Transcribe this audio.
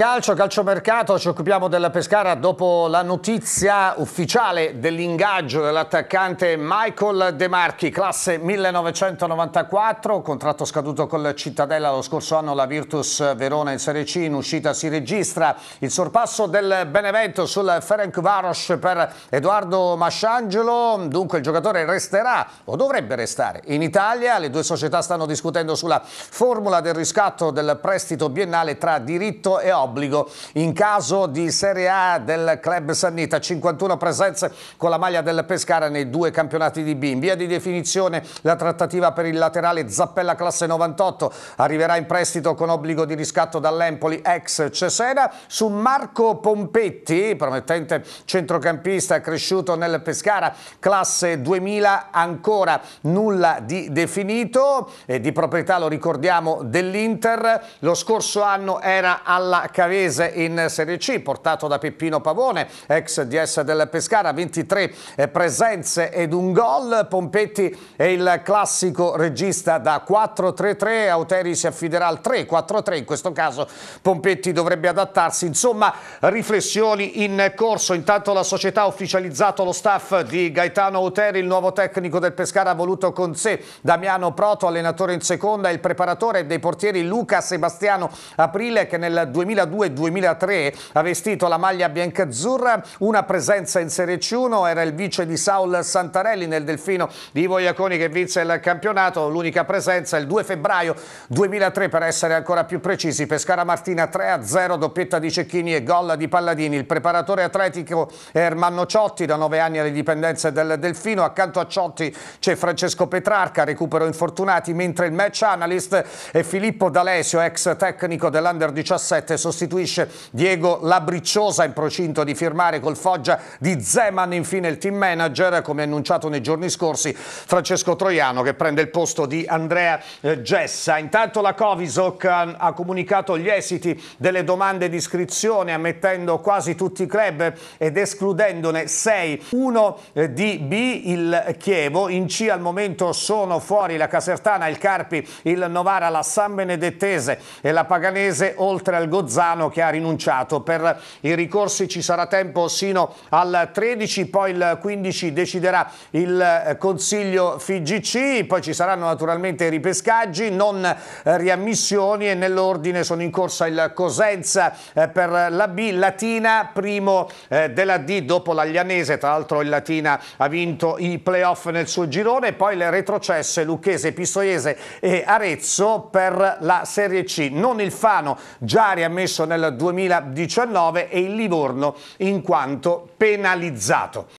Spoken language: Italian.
Calcio, calciomercato, ci occupiamo della Pescara dopo la notizia ufficiale dell'ingaggio dell'attaccante Michael De Marchi, classe 1994, contratto scaduto col Cittadella lo scorso anno, la Virtus Verona in Serie C, in uscita si registra il sorpasso del Benevento sul Ferencvaros per Edoardo Masciangelo, dunque il giocatore resterà o dovrebbe restare in Italia, le due società stanno discutendo sulla formula del riscatto del prestito biennale tra diritto e obbligo d'obbligo in caso di Serie A del club Sannita, 51 presenze con la maglia del Pescara nei due campionati di B. In via di definizione la trattativa per il laterale Zappella classe 98 arriverà in prestito con obbligo di riscatto dall'Empoli ex Cesena su Marco Pompetti, promettente centrocampista cresciuto nel Pescara classe 2000 ancora nulla di definito e di proprietà lo ricordiamo dell'Inter lo scorso anno era alla Cavese in Serie C, portato da Peppino Pavone, ex DS del Pescara, 23 eh, presenze ed un gol. Pompetti è il classico regista da 4-3-3, Auteri si affiderà al 3-4-3, in questo caso Pompetti dovrebbe adattarsi. Insomma, riflessioni in corso. Intanto la società ha ufficializzato lo staff di Gaetano Auteri, il nuovo tecnico del Pescara ha voluto con sé Damiano Proto, allenatore in seconda, il preparatore dei portieri Luca Sebastiano Aprile che nel 2000 2002-2003 ha vestito la maglia biancazzurra, una presenza in Serie C1, era il vice di Saul Santarelli nel Delfino di Ivo Iaconi che vinse il campionato, l'unica presenza il 2 febbraio 2003 per essere ancora più precisi, Pescara Martina 3-0, doppietta di Cecchini e gol di Palladini, il preparatore atletico è Ermanno Ciotti da 9 anni alle dipendenze del Delfino, accanto a Ciotti c'è Francesco Petrarca, recupero infortunati, mentre il match analyst è Filippo D'Alesio, ex tecnico dell'Under 17, sostiene sostituisce Diego Labricciosa in procinto di firmare col Foggia di Zeman, infine il team manager, come annunciato nei giorni scorsi, Francesco Troiano che prende il posto di Andrea eh, Gessa. Intanto la Covisoc ha comunicato gli esiti delle domande di iscrizione ammettendo quasi tutti i club ed escludendone 6, 1 eh, di B il Chievo, in C al momento sono fuori la Casertana, il Carpi, il Novara, la San Benedettese e la Paganese oltre al Gozzano Lozano che ha rinunciato. Per i ricorsi ci sarà tempo sino al 13, poi il 15 deciderà il eh, Consiglio FIGC, poi ci saranno naturalmente i ripescaggi, non eh, riammissioni e nell'ordine sono in corsa il Cosenza eh, per la B, Latina primo della D dopo l'Aglianese, tra l'altro il Latina ha vinto i playoff nel suo girone, poi le retrocesse Lucchese, Pistoiese e Arezzo per la Serie C. Non il Fano, già riammesso commesso nel 2019 e il Livorno in quanto penalizzato.